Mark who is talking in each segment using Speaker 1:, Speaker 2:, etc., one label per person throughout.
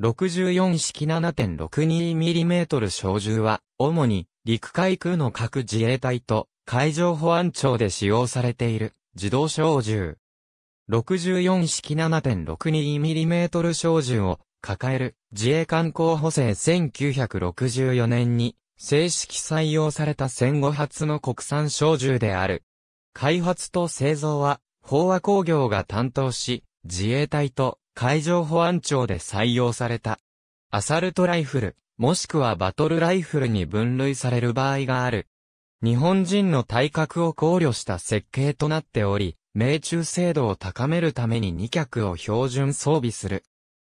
Speaker 1: 64式 7.62mm 小銃は、主に陸海空の各自衛隊と海上保安庁で使用されている自動小銃。64式 7.62mm 小銃を抱える自衛官候補生1964年に正式採用された戦後初の国産小銃である。開発と製造は、飽和工業が担当し、自衛隊と海上保安庁で採用された。アサルトライフル、もしくはバトルライフルに分類される場合がある。日本人の体格を考慮した設計となっており、命中精度を高めるために2脚を標準装備する。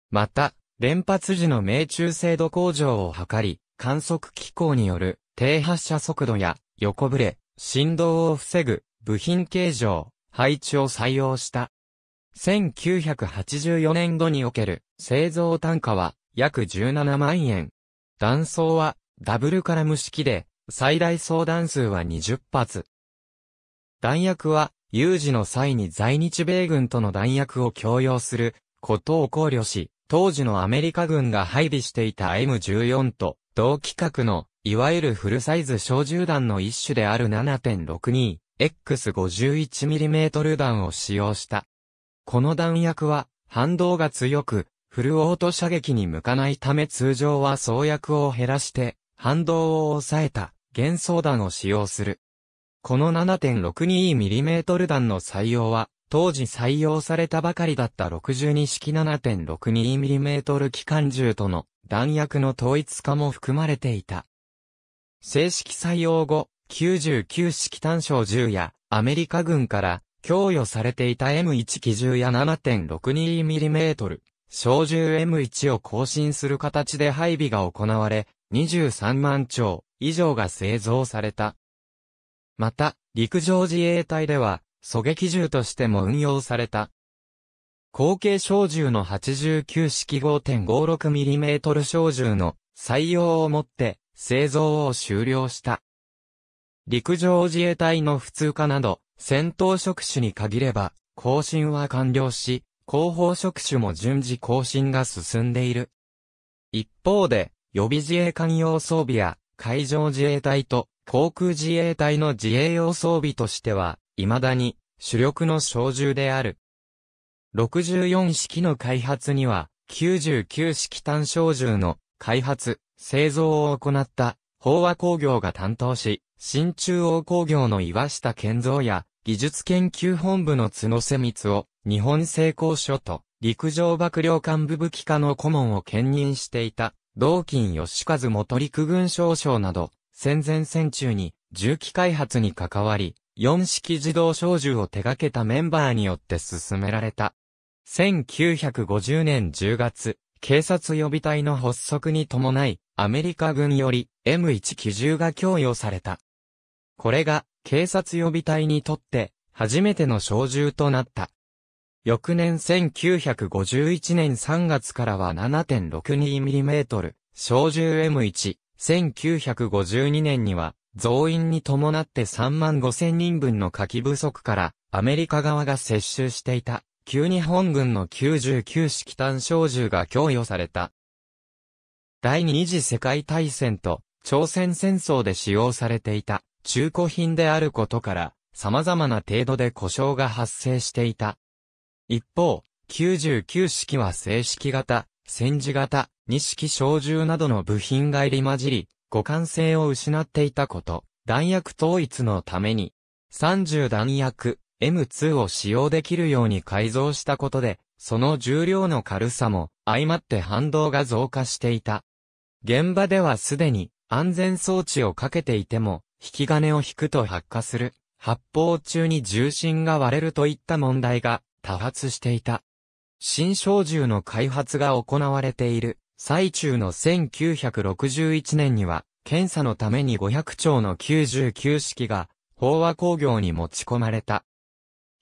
Speaker 1: また、連発時の命中精度向上を図り、観測機構による低発射速度や横ブれ、振動を防ぐ部品形状、配置を採用した。1984年度における製造単価は約17万円。弾倉はダブルカラム式で最大相談数は20発。弾薬は有事の際に在日米軍との弾薬を供用することを考慮し、当時のアメリカ軍が配備していた M14 と同規格のいわゆるフルサイズ小銃弾の一種である 7.62X51mm 弾を使用した。この弾薬は反動が強く、フルオート射撃に向かないため通常は創薬を減らして反動を抑えた幻想弾を使用する。この 7.62mm 弾の採用は、当時採用されたばかりだった62式 7.62mm 機関銃との弾薬の統一化も含まれていた。正式採用後、99式単小銃やアメリカ軍から供与されていた M1 機銃や 7.62mm、小銃 M1 を更新する形で配備が行われ、23万丁以上が製造された。また、陸上自衛隊では、狙撃銃としても運用された。後継小銃の89式 5.56mm 小銃の採用をもって製造を終了した。陸上自衛隊の普通化など、戦闘職種に限れば、更新は完了し、広報職種も順次更新が進んでいる。一方で、予備自衛官用装備や、海上自衛隊と航空自衛隊の自衛用装備としては、未だに主力の小銃である。64式の開発には、99式単小銃の開発、製造を行った、飽和工業が担当し、新中央工業の岩下健造や、技術研究本部の角瀬光を日本成功所と陸上幕僚幹部武器課の顧問を兼任していた、同金義和元陸軍少将など、戦前戦中に重機開発に関わり、四式自動小銃を手掛けたメンバーによって進められた。1950年10月、警察予備隊の発足に伴い、アメリカ軍より M1 機銃が供与された。これが警察予備隊にとって初めての小銃となった。翌年1951年3月からは 7.62mm 小銃 M1、1952年には増員に伴って3万5千人分の火器不足からアメリカ側が接収していた旧日本軍の99式単小銃が供与された。第二次世界大戦と朝鮮戦争で使用されていた中古品であることから、様々な程度で故障が発生していた。一方、99式は正式型、戦時型、2式小銃などの部品が入り混じり、互換性を失っていたこと、弾薬統一のために、30弾薬 M2 を使用できるように改造したことで、その重量の軽さも相まって反動が増加していた。現場ではすでに安全装置をかけていても、引き金を引くと発火する、発砲中に重心が割れるといった問題が多発していた。新小銃の開発が行われている最中の1961年には、検査のために500丁の99式が、飽和工業に持ち込まれた。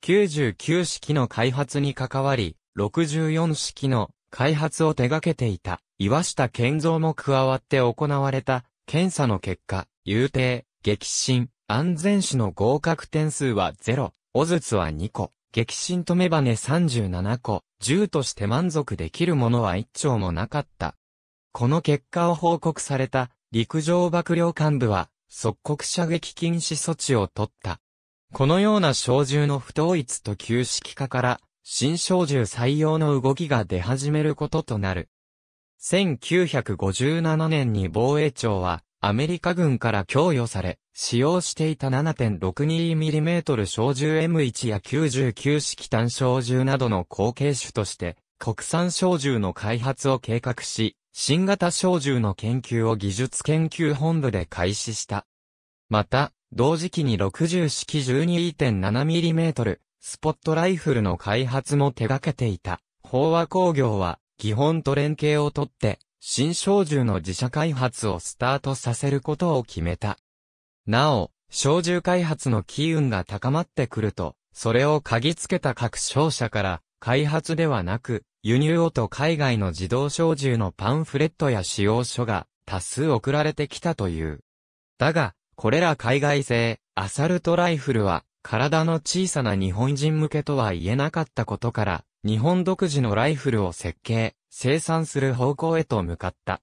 Speaker 1: 99式の開発に関わり、64式の開発を手掛けていた岩下健造も加わって行われた検査の結果、有定、激震、安全種の合格点数は0、オズツは2個、激震とメバネ37個、銃として満足できるものは1丁もなかった。この結果を報告された陸上幕僚幹部は即刻射撃禁止措置を取った。このような小銃の不統一と旧式化から新小銃採用の動きが出始めることとなる。1957年に防衛庁はアメリカ軍から供与され、使用していた 7.62mm 小銃 M1 や99式単小銃などの後継種として、国産小銃の開発を計画し、新型小銃の研究を技術研究本部で開始した。また、同時期に60式 12.7mm、スポットライフルの開発も手掛けていた。飽和工業は、基本と連携をとって、新小銃の自社開発をスタートさせることを決めた。なお、小銃開発の機運が高まってくると、それを嗅ぎつけた各商社から、開発ではなく、輸入をと海外の自動小銃のパンフレットや使用書が多数送られてきたという。だが、これら海外製、アサルトライフルは、体の小さな日本人向けとは言えなかったことから、日本独自のライフルを設計、生産する方向へと向かった。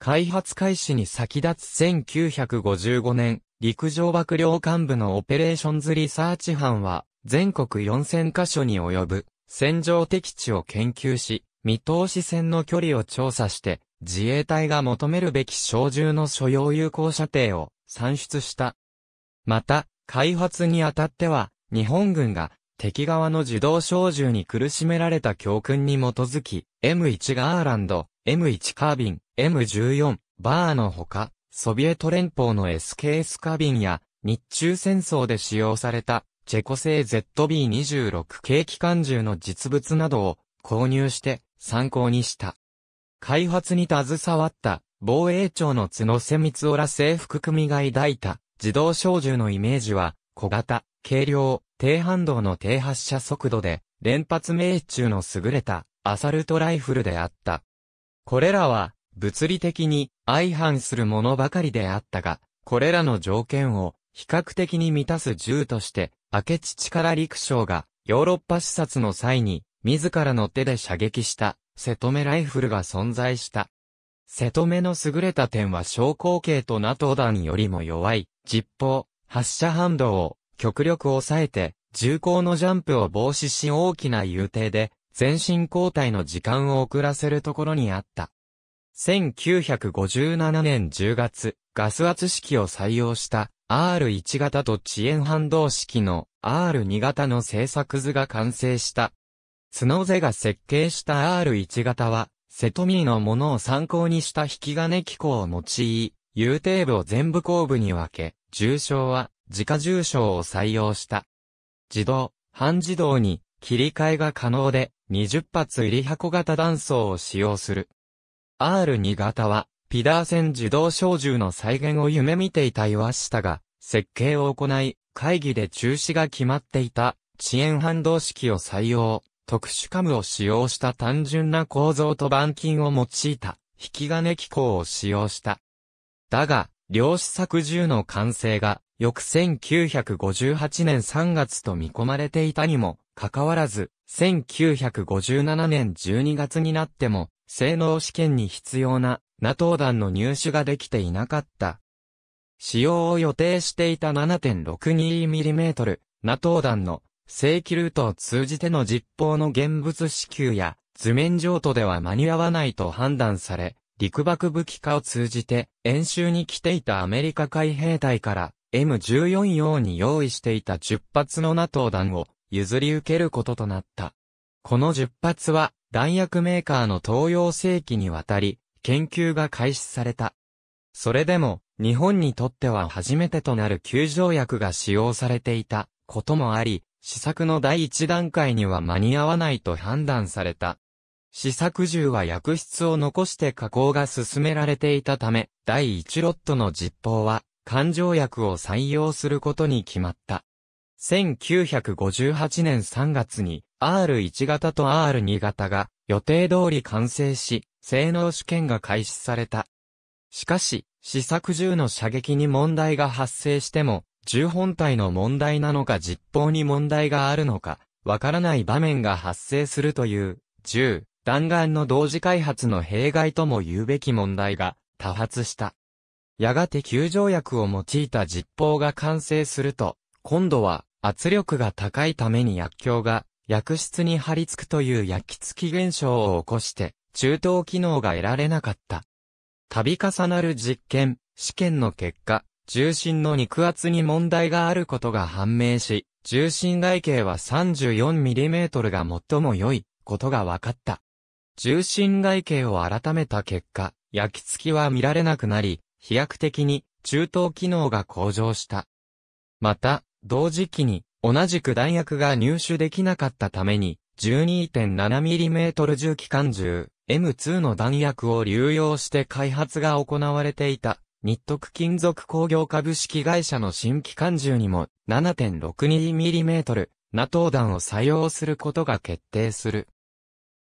Speaker 1: 開発開始に先立つ1955年、陸上幕僚幹部のオペレーションズリサーチ班は、全国4000カ所に及ぶ、戦場敵地を研究し、見通し線の距離を調査して、自衛隊が求めるべき小銃の所要有効射程を算出した。また、開発にあたっては、日本軍が敵側の自動小銃に苦しめられた教訓に基づき、M1 ガーランド、M1 カービン、M14 バーのほか、ソビエト連邦の SKS カービンや、日中戦争で使用された、チェコ製 ZB26 系機関銃の実物などを購入して参考にした。開発に携わった防衛庁の角瀬光浦制服組が抱いた自動小銃のイメージは小型、軽量、低反動の低発射速度で、連発命中の優れたアサルトライフルであった。これらは、物理的に相反するものばかりであったが、これらの条件を比較的に満たす銃として、明智力陸将がヨーロッパ視察の際に、自らの手で射撃した瀬戸目ライフルが存在した。瀬戸目の優れた点は小口径と NATO 弾よりも弱い、実砲、発射反動を極力抑えて、重厚のジャンプを防止し大きな遊艇で、全身交代の時間を遅らせるところにあった。1957年10月、ガス圧式を採用した R1 型と遅延反動式の R2 型の製作図が完成した。角瀬が設計した R1 型は、瀬戸ミーのものを参考にした引き金機構を用い、遊艇部を全部後部に分け、重症は自家住所を採用した。自動、半自動に切り替えが可能で20発入り箱型弾倉を使用する。R2 型はピダーセン自動小銃の再現を夢見ていた岩下が設計を行い会議で中止が決まっていた遅延反動式を採用。特殊カムを使用した単純な構造と板金を用いた引き金機構を使用した。だが、量子作銃の完成が翌1958年3月と見込まれていたにも、かかわらず、1957年12月になっても、性能試験に必要なナトー弾の入手ができていなかった。使用を予定していた 7.62mm、ナトー弾の正規ルートを通じての実報の現物支給や図面上とでは間に合わないと判断され、陸爆武器化を通じて演習に来ていたアメリカ海兵隊から M14 用に用意していた10発の NATO 弾を譲り受けることとなった。この10発は弾薬メーカーの東洋世紀にわたり研究が開始された。それでも日本にとっては初めてとなる救条薬が使用されていたこともあり、試作の第一段階には間に合わないと判断された。試作銃は薬室を残して加工が進められていたため、第1ロットの実報は環状薬を採用することに決まった。1958年3月に R1 型と R2 型が予定通り完成し、性能試験が開始された。しかし、試作銃の射撃に問題が発生しても、銃本体の問題なのか実砲に問題があるのか、わからない場面が発生するという、銃、弾丸の同時開発の弊害とも言うべき問題が多発した。やがて球状薬を用いた実法が完成すると、今度は圧力が高いために薬莢が薬室に張り付くという焼き付き現象を起こして、中等機能が得られなかった。度重なる実験、試験の結果、重心の肉厚に問題があることが判明し、重心外形は 34mm が最も良いことが分かった。重心外形を改めた結果、焼き付きは見られなくなり、飛躍的に中東機能が向上した。また、同時期に同じく弾薬が入手できなかったために、12.7mm 重機関銃 M2 の弾薬を流用して開発が行われていた。日徳金属工業株式会社の新機関銃にも 7.62mm ナト弾を採用することが決定する。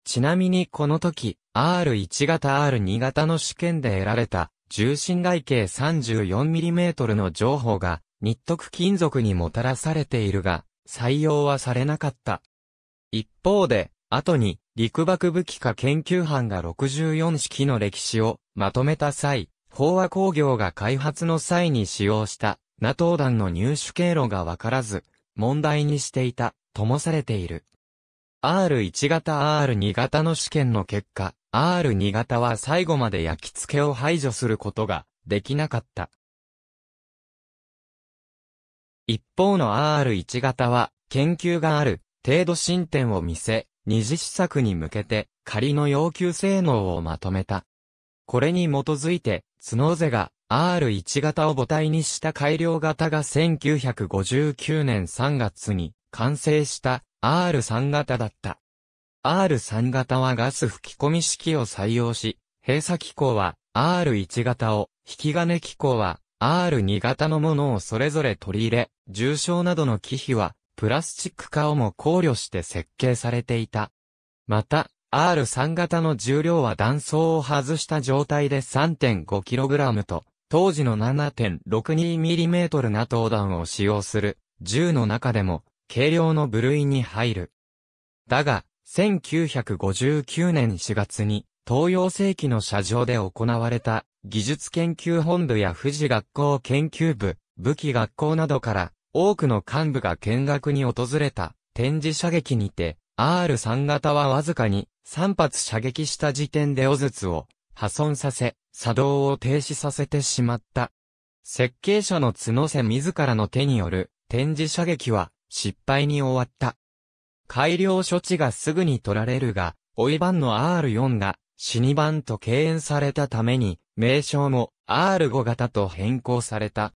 Speaker 1: ちなみにこの時、R1 型 R2 型の試験で得られた重心外径 34mm の情報が、日徳金属にもたらされているが、採用はされなかった。一方で、後に、陸爆武器化研究班が64式の歴史をまとめた際、飽和工業が開発の際に使用した、ナトー弾の入手経路がわからず、問題にしていた、ともされている。R1 型 R2 型の試験の結果、R2 型は最後まで焼き付けを排除することができなかった。一方の R1 型は研究がある程度進展を見せ、二次試作に向けて仮の要求性能をまとめた。これに基づいて、スノーゼが R1 型を母体にした改良型が1959年3月に完成した R3 型だった。R3 型はガス吹き込み式を採用し、閉鎖機構は R1 型を、引き金機構は R2 型のものをそれぞれ取り入れ、重症などの機費はプラスチック化をも考慮して設計されていた。また、R3 型の重量は断層を外した状態で 3.5kg と、当時の 7.62mm な投弾を使用する、銃の中でも、軽量の部類に入る。だが、1959年4月に東洋世紀の社上で行われた技術研究本部や富士学校研究部、武器学校などから多くの幹部が見学に訪れた展示射撃にて R3 型はわずかに3発射撃した時点でズツを破損させ作動を停止させてしまった。設計者の角瀬自らの手による展示射撃は失敗に終わった。改良処置がすぐに取られるが、追い版の R4 が死に版と敬遠されたために、名称も R5 型と変更された。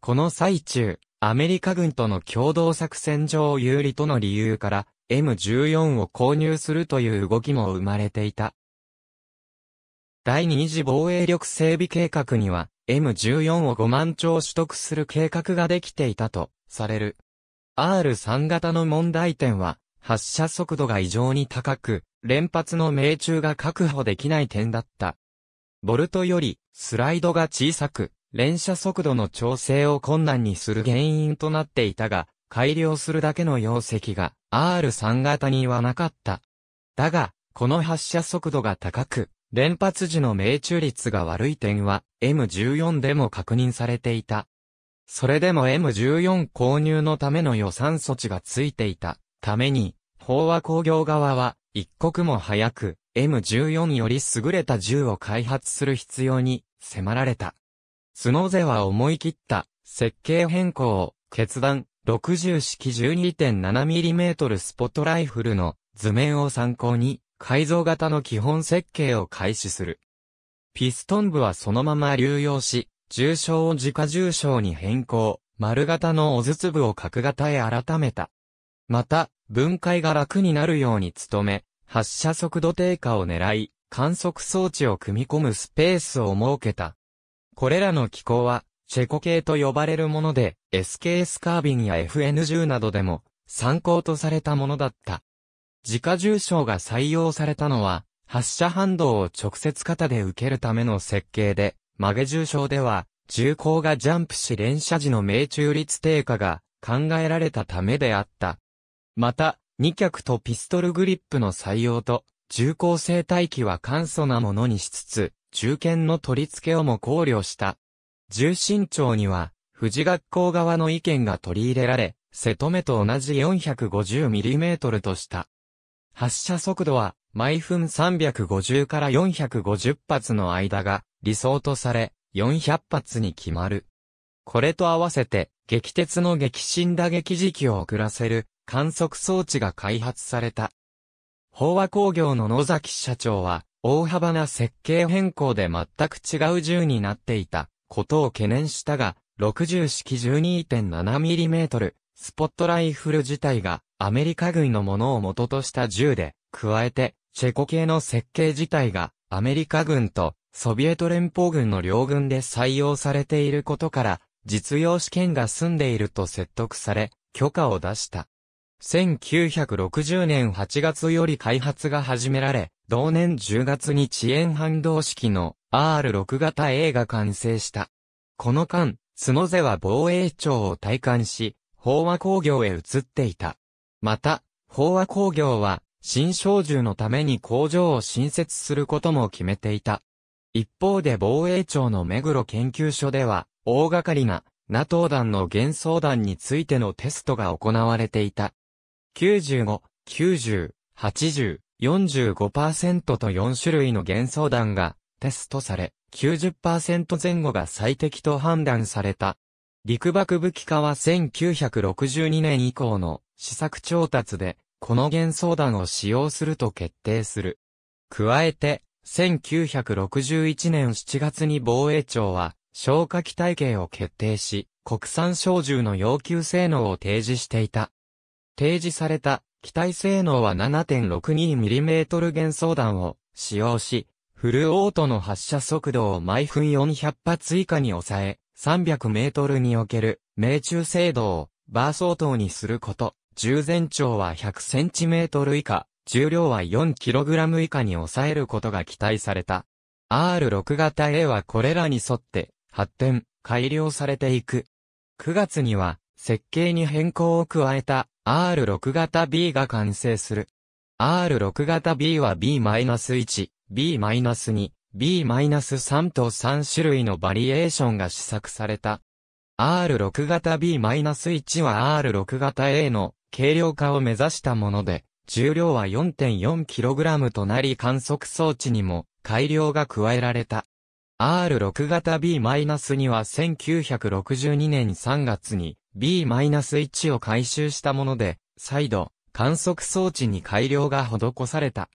Speaker 1: この最中、アメリカ軍との共同作戦上有利との理由から、M14 を購入するという動きも生まれていた。第二次防衛力整備計画には、M14 を5万丁取得する計画ができていたと、される。R3 型の問題点は、発射速度が異常に高く、連発の命中が確保できない点だった。ボルトよりスライドが小さく、連射速度の調整を困難にする原因となっていたが、改良するだけの容積が R3 型にはなかった。だが、この発射速度が高く、連発時の命中率が悪い点は M14 でも確認されていた。それでも M14 購入のための予算措置がついていたために飽和工業側は、一刻も早く、M14 より優れた銃を開発する必要に迫られた。スノーゼは思い切った設計変更を決断60式 12.7mm スポットライフルの図面を参考に改造型の基本設計を開始する。ピストン部はそのまま流用し、重傷を自家重傷に変更、丸型のお筒部を角型へ改めた。また、分解が楽になるように努め、発射速度低下を狙い、観測装置を組み込むスペースを設けた。これらの機構は、チェコ系と呼ばれるもので、SKS カービンや FN10 などでも、参考とされたものだった。自家重症が採用されたのは、発射反動を直接肩で受けるための設計で、曲げ重症では、重工がジャンプし連射時の命中率低下が考えられたためであった。また、二脚とピストルグリップの採用と、重厚性待機は簡素なものにしつつ、中堅の取り付けをも考慮した。重心長には、富士学校側の意見が取り入れられ、瀬戸目と同じ 450mm とした。発射速度は、毎分350から450発の間が理想とされ、400発に決まる。これと合わせて、激鉄の激震打撃時期を遅らせる観測装置が開発された。飽和工業の野崎社長は、大幅な設計変更で全く違う銃になっていたことを懸念したが、60式 12.7mm スポットライフル自体がアメリカ軍のものを元とした銃で、加えて、チェコ系の設計自体がアメリカ軍とソビエト連邦軍の両軍で採用されていることから、実用試験が済んでいると説得され、許可を出した。1960年8月より開発が始められ、同年10月に遅延反動式の R6 型 A が完成した。この間、角瀬は防衛庁を退官し、飽和工業へ移っていた。また、飽和工業は、新小銃のために工場を新設することも決めていた。一方で防衛庁の目黒研究所では、大掛かりな NATO 弾の幻想弾についてのテストが行われていた。95、90、80、45%と4種類の幻想弾がテストされ、90%前後が最適と判断された。陸爆武器化は1962年以降の試作調達で、この幻想弾を使用すると決定する。加えて、1961年7月に防衛庁は、消火器体系を決定し、国産小銃の要求性能を提示していた。提示された機体性能は 7.62mm 減速弾を使用し、フルオートの発射速度を毎分400発以下に抑え、300メートルにおける命中精度をバー相当にすること、重全長は100センチメートル以下、重量は 4kg 以下に抑えることが期待された。R6 型 A はこれらに沿って発展、改良されていく。9月には設計に変更を加えた R6 型 B が完成する。R6 型 B は B-1、B-2、B-3 と3種類のバリエーションが試作された。R6 型 B-1 は R6 型 A の軽量化を目指したもので、重量は 4.4kg となり観測装置にも改良が加えられた。R6 型 B-2 は1962年3月に B-1 を回収したもので、再度、観測装置に改良が施された。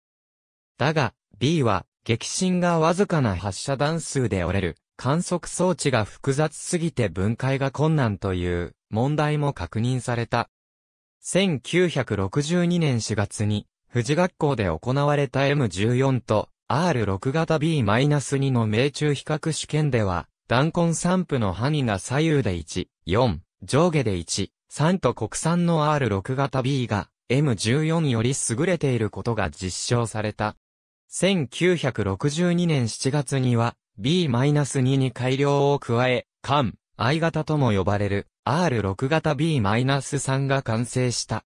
Speaker 1: だが、B は、激震がわずかな発射段数で折れる、観測装置が複雑すぎて分解が困難という、問題も確認された。1962年4月に、富士学校で行われた M14 と R6 型 B-2 の命中比較試験では、弾痕散布の範囲が左右で1、4、上下で1、3と国産の R6 型 B が M14 より優れていることが実証された。1962年7月には B-2 に改良を加え、間、I 型とも呼ばれる R6 型 B-3 が完成した。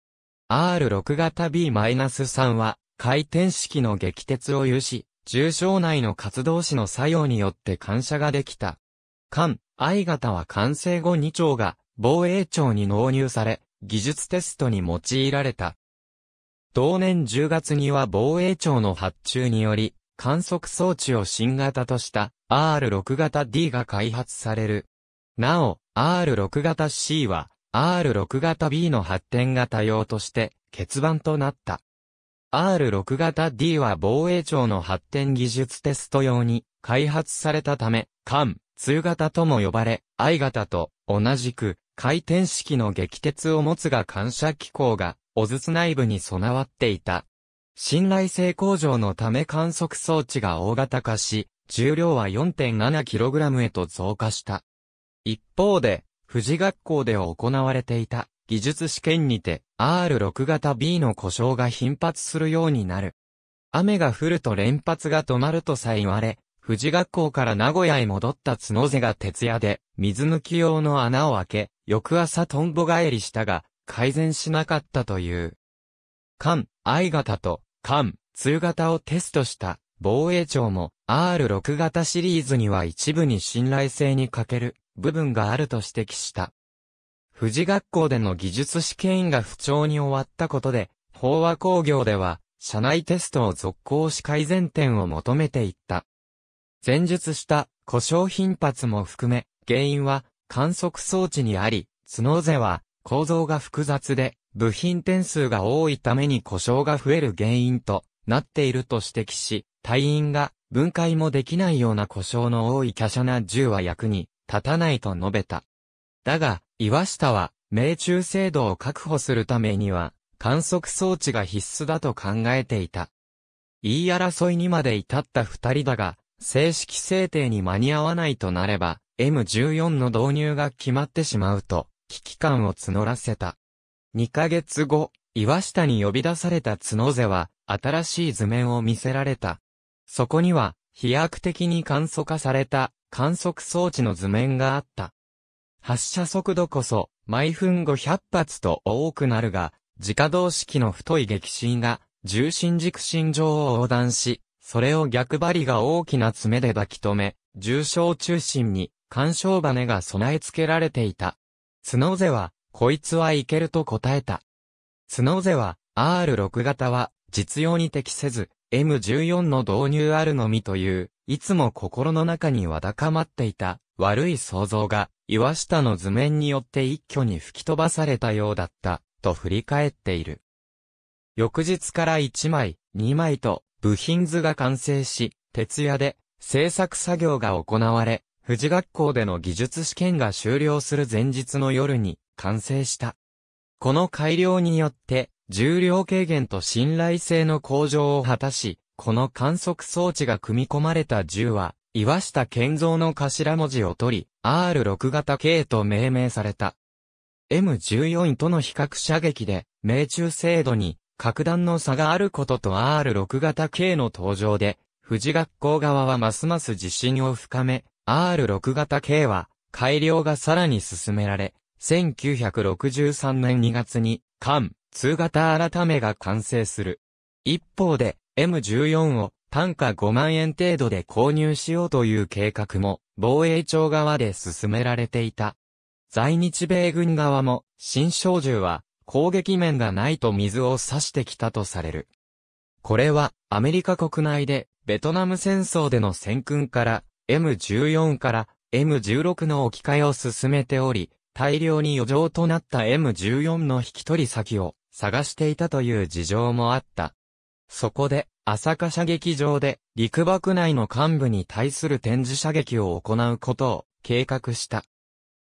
Speaker 1: R6 型 B-3 は回転式の撃鉄を有し、重症内の活動子の作用によって感謝ができた。間、I 型は完成後2丁が防衛庁に納入され、技術テストに用いられた。同年10月には防衛庁の発注により、観測装置を新型とした R6 型 D が開発される。なお、R6 型 C は R6 型 B の発展型用として欠番となった。R6 型 D は防衛庁の発展技術テスト用に開発されたため、艦、通型とも呼ばれ、I 型と同じく回転式の撃鉄を持つが感謝機構が、おずつ内部に備わっていた。信頼性向上のため観測装置が大型化し、重量は 4.7kg へと増加した。一方で、富士学校で行われていた技術試験にて R6 型 B の故障が頻発するようになる。雨が降ると連発が止まるとさえ言われ、富士学校から名古屋へ戻った角瀬が徹夜で、水抜き用の穴を開け、翌朝トンボ帰りしたが、改善しなかったという。艦、I 型と、艦、2型をテストした、防衛庁も、R6 型シリーズには一部に信頼性に欠ける、部分があると指摘した。富士学校での技術試験員が不調に終わったことで、飽和工業では、社内テストを続行し改善点を求めていった。前述した故障頻発も含め、原因は観測装置にあり、スノーゼは構造が複雑で部品点数が多いために故障が増える原因となっていると指摘し、隊員が分解もできないような故障の多い華奢な銃は役に立たないと述べた。だが、岩下は命中精度を確保するためには観測装置が必須だと考えていた。言い争いにまで至った二人だが、正式制定に間に合わないとなれば、M14 の導入が決まってしまうと、危機感を募らせた。2ヶ月後、岩下に呼び出された角瀬は、新しい図面を見せられた。そこには、飛躍的に簡素化された、観測装置の図面があった。発射速度こそ、毎分500発と多くなるが、自家動式の太い激震が、重心軸心上を横断し、それを逆針が大きな爪で抱き留め、重傷中心に、干渉羽が備え付けられていた。角瀬は、こいつはいけると答えた。角瀬は、R6 型は、実用に適せず、M14 の導入あるのみという、いつも心の中にわだかまっていた、悪い想像が、岩下の図面によって一挙に吹き飛ばされたようだった、と振り返っている。翌日から1枚、2枚と、部品図が完成し、徹夜で制作作業が行われ、富士学校での技術試験が終了する前日の夜に完成した。この改良によって、重量軽減と信頼性の向上を果たし、この観測装置が組み込まれた銃は、岩下健造の頭文字を取り、R6 型 K と命名された。M14 との比較射撃で、命中精度に格段の差があることと R6 型 K の登場で、富士学校側はますます自信を深め、R6 型 K は改良がさらに進められ、1963年2月に、間、2型改めが完成する。一方で、M14 を単価5万円程度で購入しようという計画も、防衛庁側で進められていた。在日米軍側も、新小銃は、攻撃面がないと水を差してきたとされる。これはアメリカ国内でベトナム戦争での戦訓から M14 から M16 の置き換えを進めており、大量に余剰となった M14 の引き取り先を探していたという事情もあった。そこで、朝霞射撃場で陸爆内の幹部に対する展示射撃を行うことを計画した。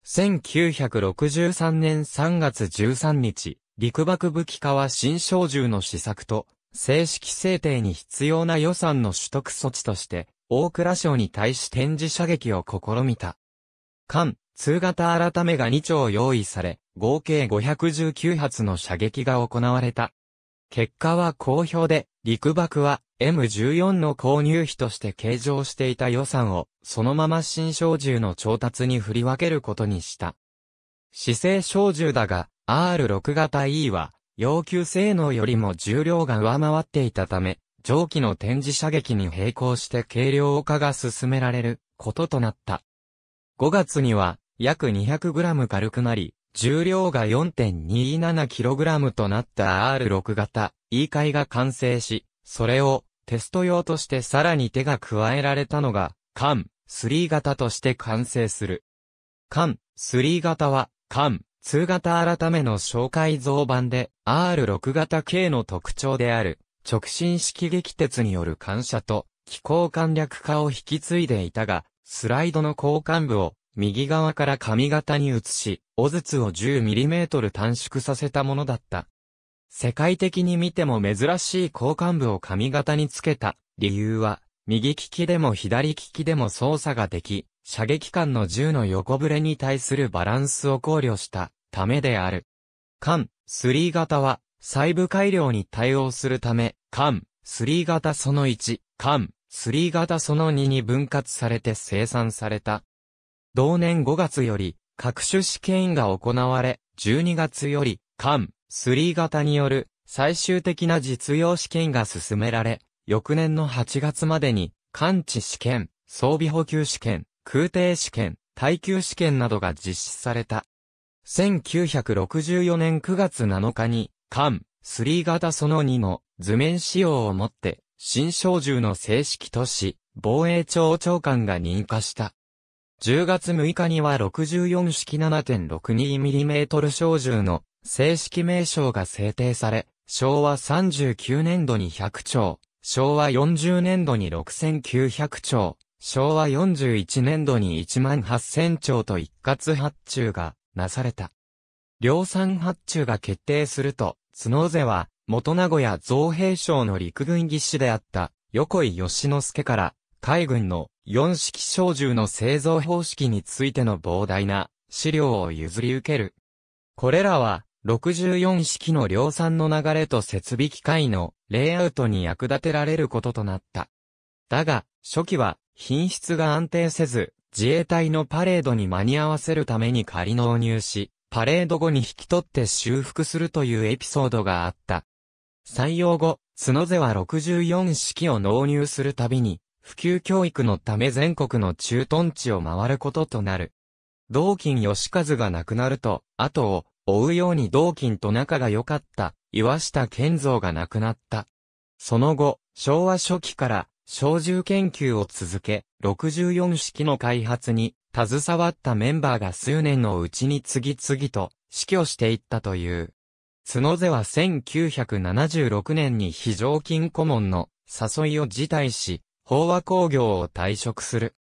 Speaker 1: 1963年3月13日、陸爆武器化は新小銃の施策と、正式制定に必要な予算の取得措置として、大倉省に対し展示射撃を試みた。艦、通型改めが2丁用意され、合計519発の射撃が行われた。結果は好評で、陸爆は M14 の購入費として計上していた予算を、そのまま新小銃の調達に振り分けることにした。姿勢小銃だが、R6 型 E は、要求性能よりも重量が上回っていたため、蒸気の展示射撃に並行して軽量化が進められることとなった。5月には約 200g 軽くなり、重量が 4.27kg となった R6 型 E 回が完成し、それをテスト用としてさらに手が加えられたのが、缶3型として完成する。缶3型は、缶2型改めの紹介増版で、R6 型系の特徴である、直進式撃鉄による感謝と、機構簡略化を引き継いでいたが、スライドの交換部を右側から髪型に移し、ず筒を 10mm 短縮させたものだった。世界的に見ても珍しい交換部を髪型につけた理由は、右利きでも左利きでも操作ができ、射撃艦の銃の横ぶれに対するバランスを考慮したためである。艦3型は細部改良に対応するため、艦3型その1、艦3型その2に分割されて生産された。同年5月より各種試験が行われ、12月より艦3型による最終的な実用試験が進められ、翌年の8月までに、感知試験、装備補給試験、空挺試験、耐久試験などが実施された。1964年9月7日に、艦、3型その2の図面仕様をもって、新小銃の正式都市、防衛庁長官が認可した。10月6日には64式 7.62mm 小銃の正式名称が制定され、昭和39年度に100兆、昭和40年度に6900兆、昭和41年度に1万8000兆と一括発注がなされた。量産発注が決定すると、角瀬は、元名古屋造兵省の陸軍技師であった横井義之助から、海軍の四式小銃の製造方式についての膨大な資料を譲り受ける。これらは64式の量産の流れと設備機械のレイアウトに役立てられることとなった。だが、初期は品質が安定せず、自衛隊のパレードに間に合わせるために仮納入し、パレード後に引き取って修復するというエピソードがあった。採用後、角瀬は64式を納入するたびに、普及教育のため全国の駐屯地を回ることとなる。同金義和が亡くなると、後を追うように同金と仲が良かった、岩下健造が亡くなった。その後、昭和初期から、小銃研究を続け、64式の開発に、携わったメンバーが数年のうちに次々と、死去していったという。角瀬は1976年に非常勤顧問の誘いを辞退し、飽和工業を退職する。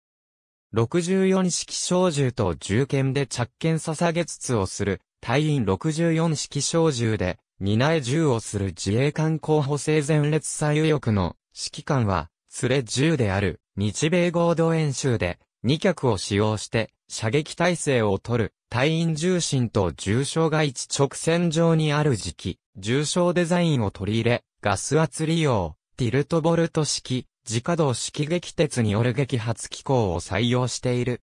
Speaker 1: 64式小銃と銃剣で着剣捧げつつをする隊員64式小銃で、担い銃をする自衛官候補生前列左右翼の指揮官は、連れ銃である日米合同演習で2脚を使用して射撃体制を取る隊員重心と重傷が一直線上にある時期、重傷デザインを取り入れ、ガス圧利用、ティルトボルト式、自家動式撃鉄による撃発機構を採用している。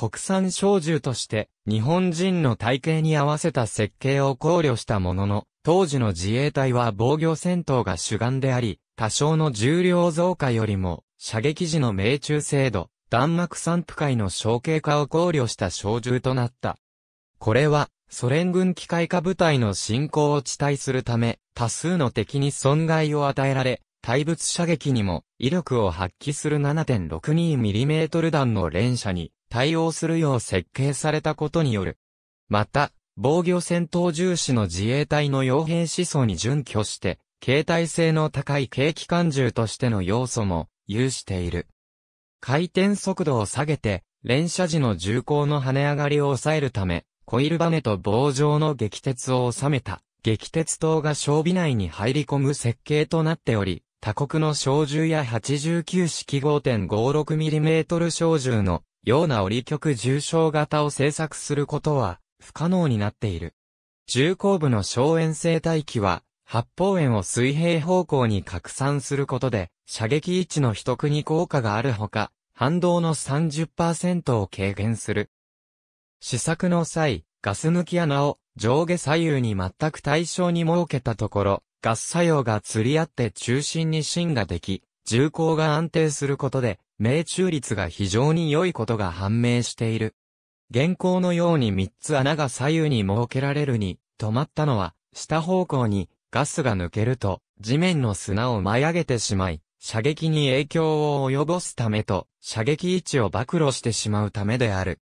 Speaker 1: 国産小銃として日本人の体型に合わせた設計を考慮したものの、当時の自衛隊は防御戦闘が主眼であり、多少の重量増加よりも射撃時の命中精度、弾幕散布界の小径化を考慮した小銃となった。これはソ連軍機械化部隊の進行を地帯するため、多数の敵に損害を与えられ、対物射撃にも威力を発揮する 7.62mm 弾の連射に対応するよう設計されたことによる。また、防御戦闘重視の自衛隊の傭兵思想に準拠して、携帯性の高い軽機関銃としての要素も有している。回転速度を下げて、連射時の銃口の跳ね上がりを抑えるため、コイルバネと棒状の撃鉄を収めた、撃鉄塔が装備内に入り込む設計となっており、他国の小銃や89式 5.56mm 小銃のような折曲重症型を製作することは不可能になっている。重工部の小円生体機は、発泡円を水平方向に拡散することで、射撃位置の取得に効果があるほか、反動の30%を軽減する。試作の際、ガス抜き穴を上下左右に全く対称に設けたところ、ガス作用が釣り合って中心に芯ができ、重工が安定することで、命中率が非常に良いことが判明している。現行のように3つ穴が左右に設けられるに、止まったのは、下方向にガスが抜けると、地面の砂を舞い上げてしまい、射撃に影響を及ぼすためと、射撃位置を暴露してしまうためである。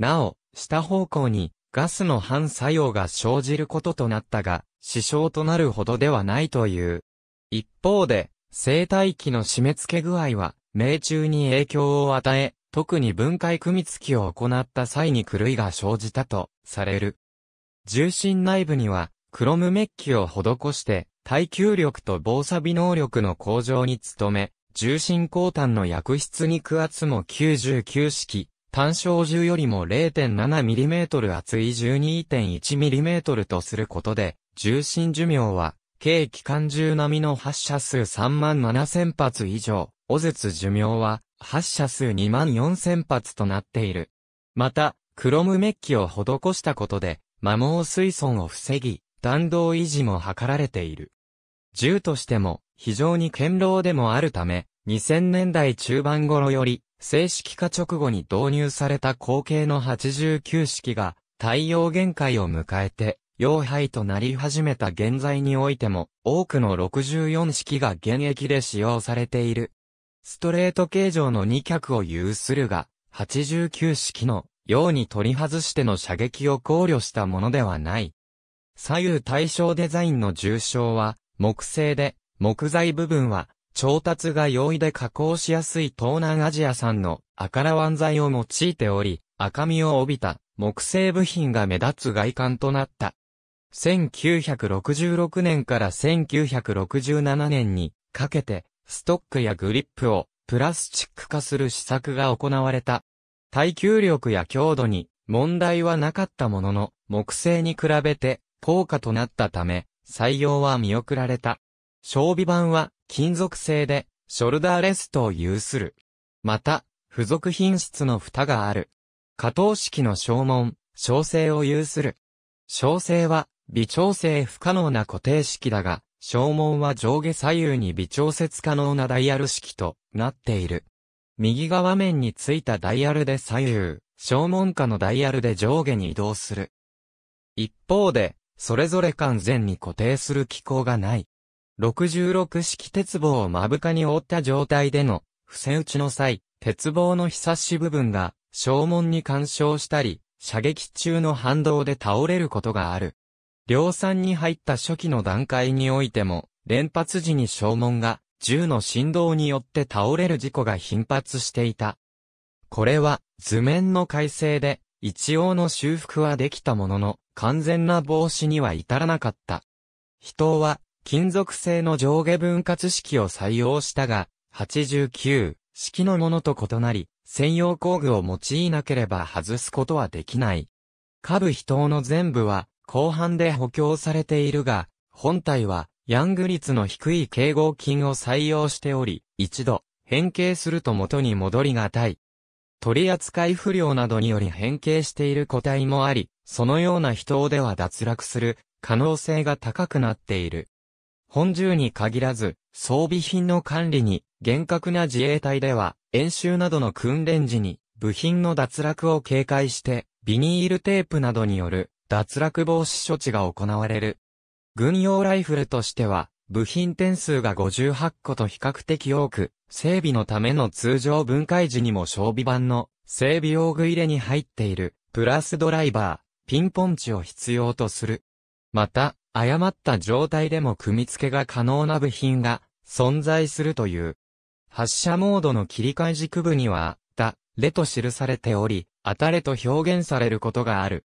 Speaker 1: なお、下方向にガスの反作用が生じることとなったが、支障となるほどではないという。一方で、生体器の締め付け具合は、命中に影響を与え、特に分解組み付きを行った際に狂いが生じたとされる。重心内部には、クロムメッキを施して、耐久力と防錆能力の向上に努め、重心鋼炭の薬室肉厚も99式、単焦銃よりも 0.7mm 厚い 12.1mm とすることで、重心寿命は、軽機関銃並みの発射数3万7000発以上、尾絶寿命は、発射数2万4000発となっている。また、クロムメッキを施したことで、摩耗水損を防ぎ、弾道維持も図られている。銃としても、非常に堅牢でもあるため、2000年代中盤頃より、正式化直後に導入された後継の89式が、対応限界を迎えて、要廃となり始めた現在においても、多くの64式が現役で使用されている。ストレート形状の2脚を有するが、89式のように取り外しての射撃を考慮したものではない。左右対称デザインの重症は木製で、木材部分は調達が容易で加工しやすい東南アジア産の赤ら湾材を用いており、赤みを帯びた木製部品が目立つ外観となった。1966年から1967年にかけてストックやグリップをプラスチック化する施策が行われた。耐久力や強度に問題はなかったものの、木製に比べて高価となったため、採用は見送られた。装備版は金属製で、ショルダーレストを有する。また、付属品質の蓋がある。加藤式の消紋、小正を有する。小正は、微調整不可能な固定式だが、消門は上下左右に微調節可能なダイヤル式となっている。右側面についたダイヤルで左右、消門下のダイヤルで上下に移動する。一方で、それぞれ完全に固定する機構がない。66式鉄棒をま深に覆った状態での、伏せ打ちの際、鉄棒のひし部分が、消門に干渉したり、射撃中の反動で倒れることがある。量産に入った初期の段階においても、連発時に消門が、銃の振動によって倒れる事故が頻発していた。これは、図面の改正で、一応の修復はできたものの、完全な防止には至らなかった。人は、金属製の上下分割式を採用したが、89式のものと異なり、専用工具を用いなければ外すことはできない。下部人の全部は、後半で補強されているが、本体は、ヤング率の低い傾合筋を採用しており、一度、変形すると元に戻りがたい。取扱不良などにより変形している個体もあり、そのような人をでは脱落する可能性が高くなっている。本銃に限らず、装備品の管理に厳格な自衛隊では、演習などの訓練時に部品の脱落を警戒して、ビニールテープなどによる脱落防止処置が行われる。軍用ライフルとしては、部品点数が58個と比較的多く、整備のための通常分解時にも装備版の整備用具入れに入っている、プラスドライバー、ピンポンチを必要とする。また、誤った状態でも組み付けが可能な部品が存在するという。発射モードの切り替え軸部には、だ、れと記されており、あたれと表現されることがある。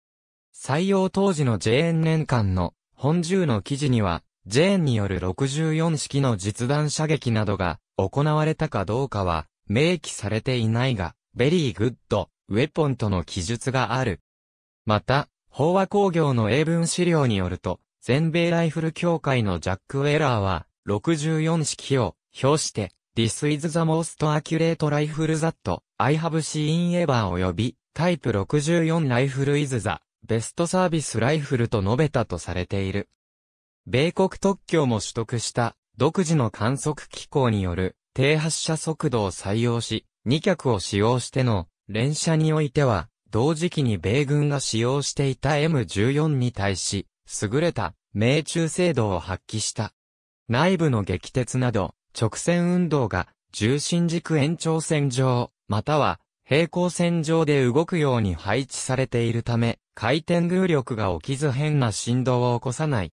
Speaker 1: 採用当時の JN 年間の本1の記事には、JN による64式の実弾射撃などが行われたかどうかは明記されていないが、ベリーグッド、ウェポンとの記述がある。また、飽和工業の英文資料によると、全米ライフル協会のジャック・ウェラーは、64式を表して、This is the most accurate rifle that I have seen ever 及び、タイプ64ライフル is the ベストサービスライフルと述べたとされている。米国特許も取得した独自の観測機構による低発射速度を採用し、2脚を使用しての連射においては、同時期に米軍が使用していた M14 に対し、優れた命中精度を発揮した。内部の撃鉄など、直線運動が重心軸延長線上、または平行線上で動くように配置されているため、回転偶力が起きず変な振動を起こさない。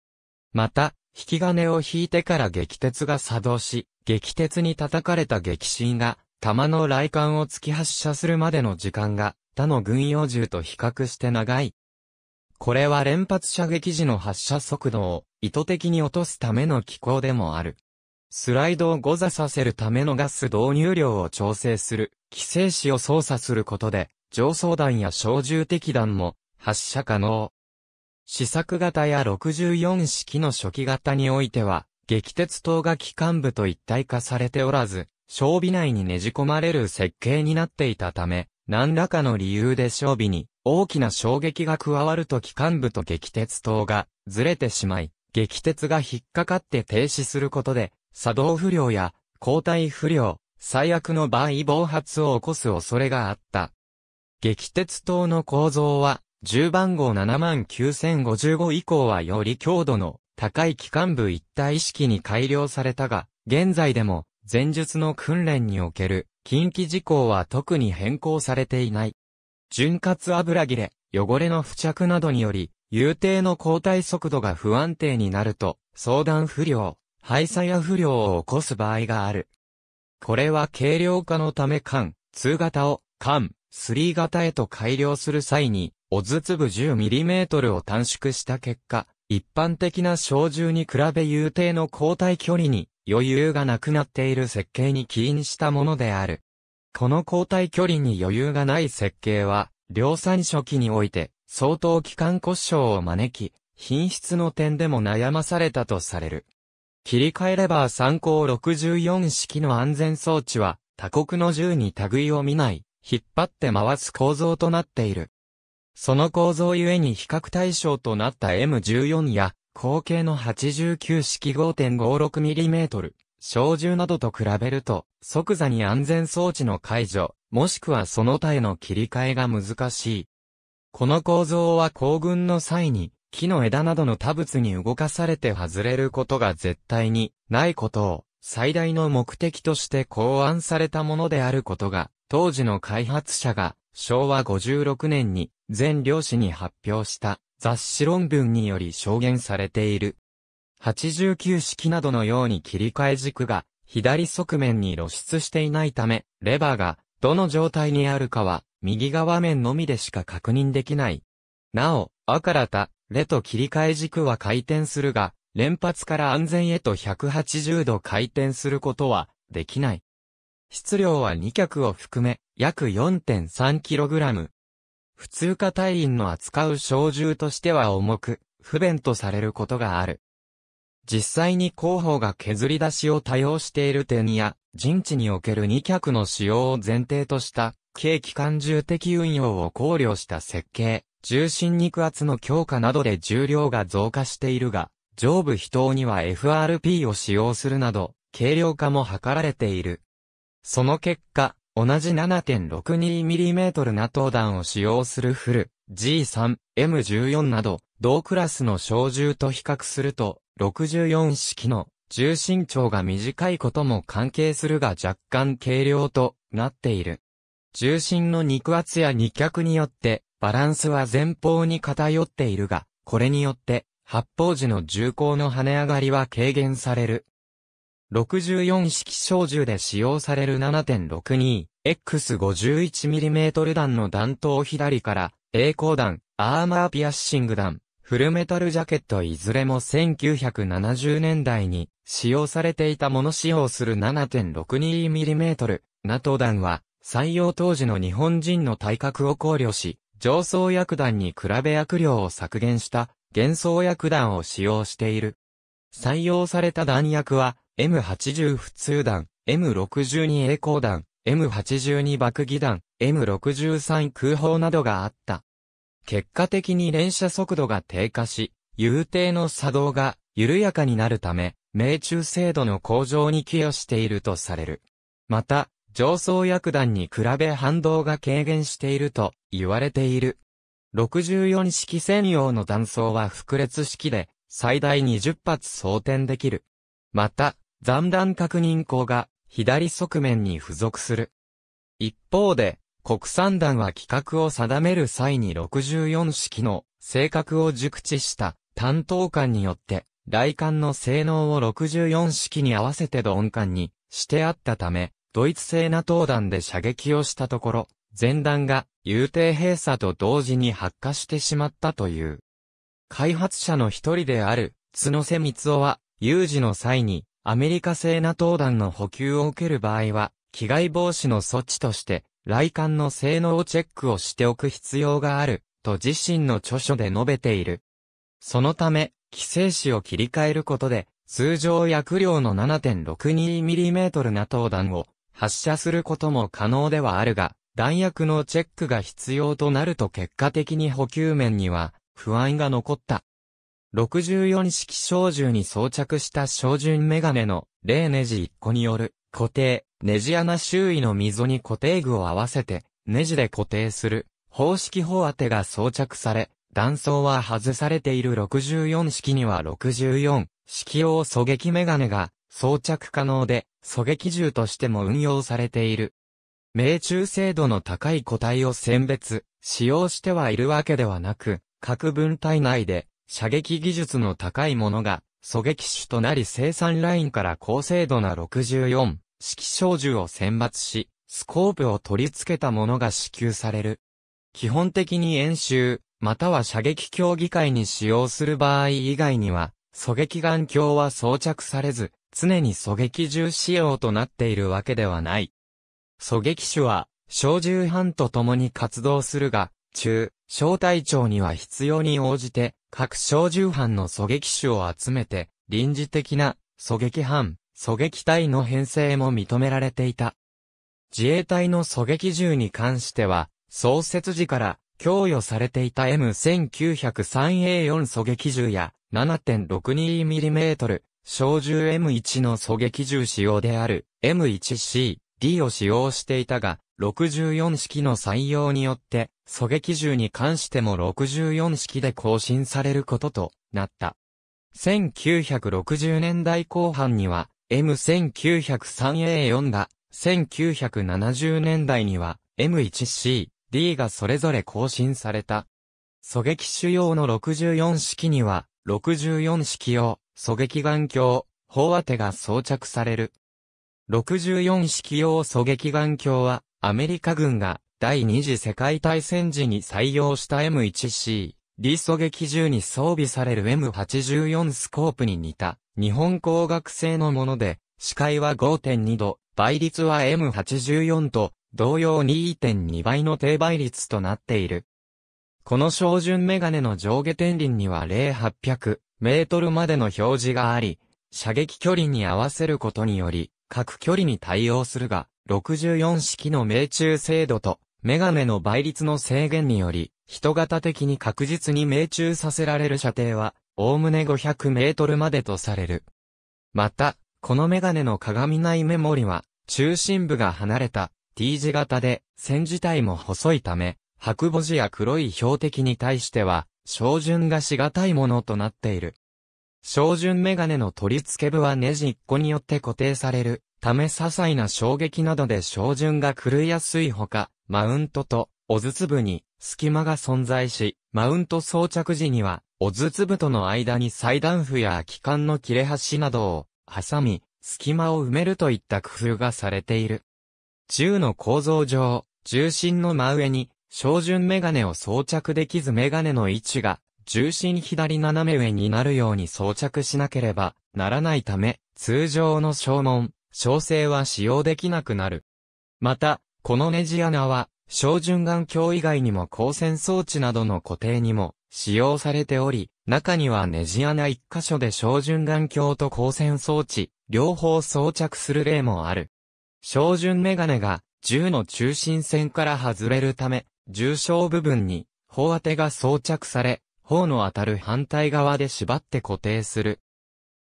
Speaker 1: また、引き金を引いてから撃鉄が作動し、撃鉄に叩かれた撃震が、弾の雷管を突き発射するまでの時間が、他の軍用銃と比較して長い。これは連発射撃時の発射速度を意図的に落とすための機構でもある。スライドを誤座させるためのガス導入量を調整する、規制紙を操作することで、上層弾や小銃的弾も発射可能。試作型や64式の初期型においては、激鉄塔が機関部と一体化されておらず、装備内にねじ込まれる設計になっていたため、何らかの理由で装備に大きな衝撃が加わると機関部と激鉄塔がずれてしまい、激鉄が引っかかって停止することで作動不良や交代不良、最悪の場合暴発を起こす恐れがあった。激鉄塔の構造は、10番号79055以降はより強度の高い機関部一体式に改良されたが、現在でも前述の訓練における近畿事項は特に変更されていない。潤滑油切れ、汚れの付着などにより、有定の交代速度が不安定になると、相談不良、排砂や不良を起こす場合がある。これは軽量化のため缶、2型を缶、3型へと改良する際に、おず粒 10mm を短縮した結果、一般的な小銃に比べ有定の交代距離に余裕がなくなっている設計に起因したものである。この交代距離に余裕がない設計は、量産初期において相当機関故障を招き、品質の点でも悩まされたとされる。切り替えレバー参考64式の安全装置は、他国の銃に類を見ない、引っ張って回す構造となっている。その構造ゆえに比較対象となった M14 や、口径の89式 5.56mm、小銃などと比べると、即座に安全装置の解除、もしくはその他への切り替えが難しい。この構造は行軍の際に、木の枝などの多物に動かされて外れることが絶対にないことを最大の目的として考案されたものであることが、当時の開発者が昭和56年に全漁師に発表した雑誌論文により証言されている。89式などのように切り替え軸が左側面に露出していないため、レバーがどの状態にあるかは右側面のみでしか確認できない。なお、アカラタ、レと切り替え軸は回転するが、連発から安全へと180度回転することはできない。質量は2脚を含め約 4.3kg。普通科隊員の扱う小銃としては重く、不便とされることがある。実際に広報が削り出しを多用している点や、陣地における2脚の使用を前提とした、軽機関銃的運用を考慮した設計、重心肉圧の強化などで重量が増加しているが、上部非等には FRP を使用するなど、軽量化も図られている。その結果、同じ 7.62mm ナトー弾を使用するフル、G3、M14 など、同クラスの小銃と比較すると、64式の重心長が短いことも関係するが若干軽量となっている。重心の肉圧や二脚によってバランスは前方に偏っているが、これによって、発砲時の銃口の跳ね上がりは軽減される。64式小銃で使用される 7.62X51mm 弾の弾頭左から栄光弾、アーマーピアッシング弾、フルメタルジャケットいずれも1970年代に使用されていたもの使用する 7.62mm ナト弾は採用当時の日本人の体格を考慮し上層薬団に比べ薬量を削減した幻想薬団を使用している。採用された弾薬は M80 普通弾、M62 栄光弾、M82 爆撃弾、M63 空砲などがあった。結果的に連射速度が低下し、遊定の作動が緩やかになるため、命中精度の向上に寄与しているとされる。また、上層薬団に比べ反動が軽減していると言われている。64式専用の弾倉は複列式で最大20発装填できる。また、残弾確認口が左側面に付属する。一方で、国産弾は規格を定める際に64式の性格を熟知した担当官によって雷管の性能を64式に合わせて鈍感にしてあったため、ドイツ製な a 弾で射撃をしたところ、前弾が遊艇閉鎖と同時に発火してしまったという。開発者の一人である、角瀬光夫は、有事の際に、アメリカ製な a 弾の補給を受ける場合は、危害防止の措置として、来艦の性能をチェックをしておく必要がある、と自身の著書で述べている。そのため、規制紙を切り替えることで、通常薬量の 7.62mm ナトー弾を発射することも可能ではあるが、弾薬のチェックが必要となると結果的に補給面には不安が残った。64式小銃に装着した小銃メガネの0ネジ1個による固定、ネジ穴周囲の溝に固定具を合わせてネジで固定する方式砲当てが装着され、弾倉は外されている64式には64式用狙撃メガネが装着可能で狙撃銃としても運用されている。命中精度の高い個体を選別、使用してはいるわけではなく、各分体内で射撃技術の高いものが狙撃手となり生産ラインから高精度な64式小銃を選抜し、スコープを取り付けたものが支給される。基本的に演習、または射撃競技会に使用する場合以外には、狙撃眼鏡は装着されず、常に狙撃銃仕様となっているわけではない。狙撃手は、小銃班と共に活動するが、中、小隊長には必要に応じて、各小銃班の狙撃手を集めて、臨時的な狙撃班、狙撃隊の編成も認められていた。自衛隊の狙撃銃に関しては、創設時から供与されていた M1903A4 狙撃銃や 7.62mm 小銃 M1 の狙撃銃使用である M1C、D を使用していたが、64式の採用によって、狙撃銃に関しても64式で更新されることとなった。1960年代後半には、M1903A4 が、1970年代には、M1C、D がそれぞれ更新された。狙撃手用の64式には、64式用、狙撃眼鏡、砲当てが装着される。64式用狙撃眼鏡は、アメリカ軍が第二次世界大戦時に採用した M1C、リ狙撃銃に装備される M84 スコープに似た、日本工学製のもので、視界は5.2度、倍率は M84 と、同様2.2倍の低倍率となっている。この照準メガネの上下天輪には0800、メートルまでの表示があり、射撃距離に合わせることにより、各距離に対応するが、64式の命中精度と、メガネの倍率の制限により、人型的に確実に命中させられる射程は、おおむね500メートルまでとされる。また、このメガネの鏡内メモリは、中心部が離れた T 字型で、線自体も細いため、白母子や黒い標的に対しては、照準がしがたいものとなっている。照準メガネの取り付け部はネジ1個によって固定される、ため些細な衝撃などで照準が狂いやすいほか、マウントと、おずつ部に、隙間が存在し、マウント装着時には、おずつ部との間に裁断符や空き缶の切れ端などを、挟み、隙間を埋めるといった工夫がされている。銃の構造上、重心の真上に照準メガネを装着できずメガネの位置が、重心左斜め上になるように装着しなければならないため、通常の消門、小生は使用できなくなる。また、このネジ穴は、照準眼鏡以外にも光線装置などの固定にも使用されており、中にはネジ穴一箇所で照準眼鏡と光線装置、両方装着する例もある。照準メガネが銃の中心線から外れるため、重傷部分に砲当てが装着され、砲の当たる反対側で縛って固定する。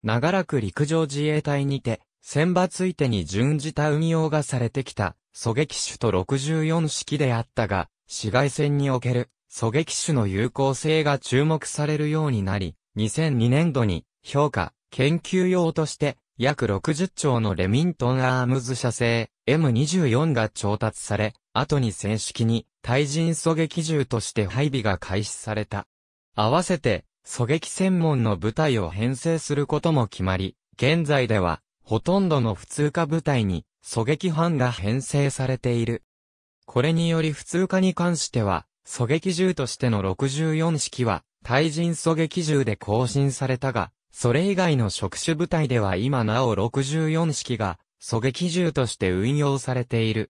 Speaker 1: 長らく陸上自衛隊にて、選抜いてに準じた運用がされてきた、狙撃手と64式であったが、紫外線における狙撃手の有効性が注目されるようになり、2002年度に評価、研究用として約60丁のレミントンアームズ社製 M24 が調達され、後に正式に対人狙撃銃として配備が開始された。合わせて、狙撃専門の部隊を編成することも決まり、現在では、ほとんどの普通科部隊に、狙撃班が編成されている。これにより普通科に関しては、狙撃銃としての64式は、対人狙撃銃で更新されたが、それ以外の職種部隊では今なお64式が、狙撃銃として運用されている。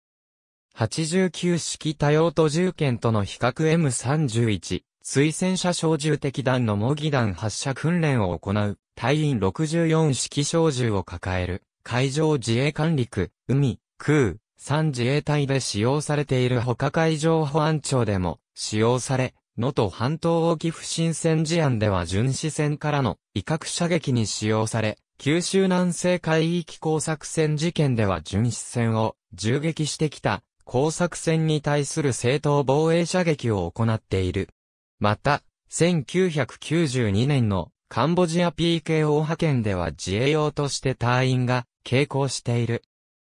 Speaker 1: 89式多用途銃剣との比較 M31 推薦者小銃敵弾の模擬弾発射訓練を行う隊員64式小銃を抱える海上自衛管理区、海、空、3自衛隊で使用されている他海上保安庁でも使用され、能登半島沖不審船事案では巡視船からの威嚇射撃に使用され、九州南西海域工作船事件では巡視船を銃撃してきた工作船に対する正当防衛射撃を行っている。また、1992年のカンボジア PKO 派遣では自衛用として隊員が傾向している。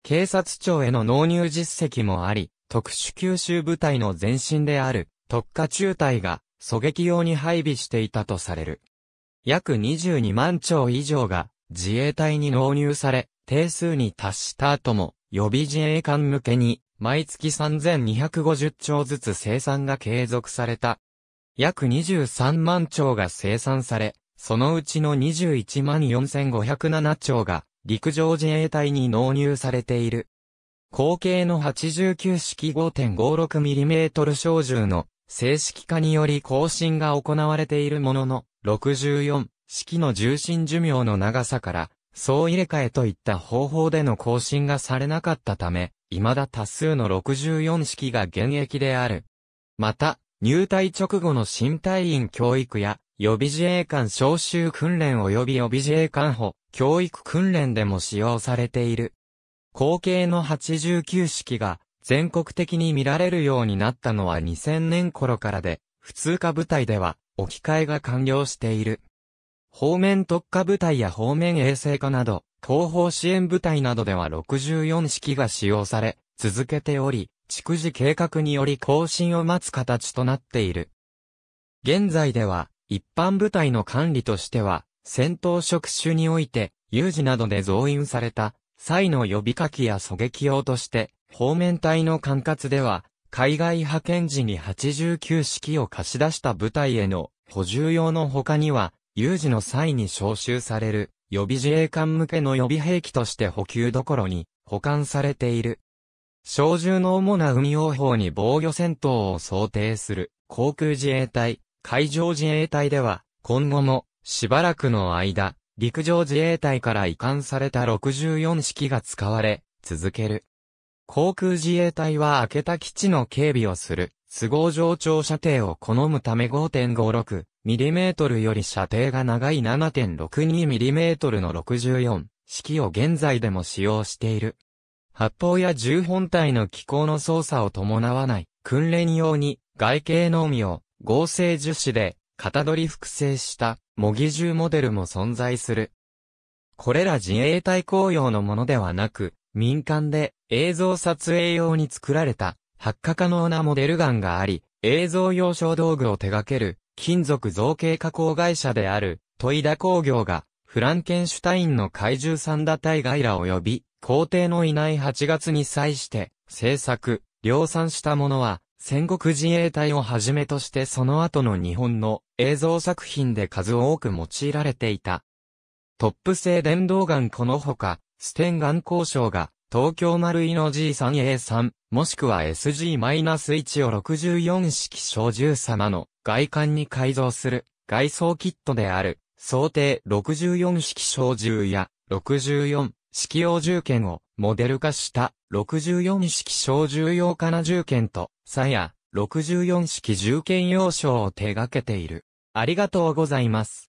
Speaker 1: 警察庁への納入実績もあり、特殊吸収部隊の前身である特化中隊が狙撃用に配備していたとされる。約22万丁以上が自衛隊に納入され、定数に達した後も予備自衛官向けに毎月3250兆ずつ生産が継続された。約23万兆が生産され、そのうちの21万4507兆が陸上自衛隊に納入されている。口径の89式 5.56mm 小銃の正式化により更新が行われているものの、64式の重心寿命の長さから、総入れ替えといった方法での更新がされなかったため、未だ多数の64式が現役である。また、入隊直後の新隊員教育や、予備自衛官招集訓練及び予備自衛官補、教育訓練でも使用されている。後継の89式が全国的に見られるようになったのは2000年頃からで、普通科部隊では置き換えが完了している。方面特化部隊や方面衛生科など、東方支援部隊などでは64式が使用され、続けており、蓄次計画により更新を待つ形となっている。現在では、一般部隊の管理としては、戦闘職種において、有事などで増員された、際の呼びかけや狙撃用として、方面隊の管轄では、海外派遣時に89式を貸し出した部隊への補充用の他には、有事の際に招集される予備自衛官向けの予備兵器として補給どころに保管されている。小銃の主な海洋法に防御戦闘を想定する航空自衛隊、海上自衛隊では今後もしばらくの間、陸上自衛隊から移管された64式が使われ続ける。航空自衛隊は開けた基地の警備をする、都合上長射程を好むため5.56 mm より射程が長い 7.62mm の64式を現在でも使用している。発砲や銃本体の機構の操作を伴わない訓練用に外形のみを合成樹脂で型取り複製した模擬銃モデルも存在する。これら自衛隊公用のものではなく、民間で映像撮影用に作られた発火可能なモデルガンがあり、映像用小道具を手掛ける金属造形加工会社である、戸井田工業が、フランケンシュタインの怪獣三打体外ら及び、皇帝のいない8月に際して、制作、量産したものは、戦国自衛隊をはじめとしてその後の日本の映像作品で数多く用いられていた。トップ製電動ガンこのほか、ステンガン交渉が、東京丸井の G3A3、もしくは SG-1 を64式小銃様の外観に改造する外装キットである想定64式小銃や64式用銃剣をモデル化した64式小銃用かな銃剣とさや64式銃剣用章を手掛けている。ありがとうございます。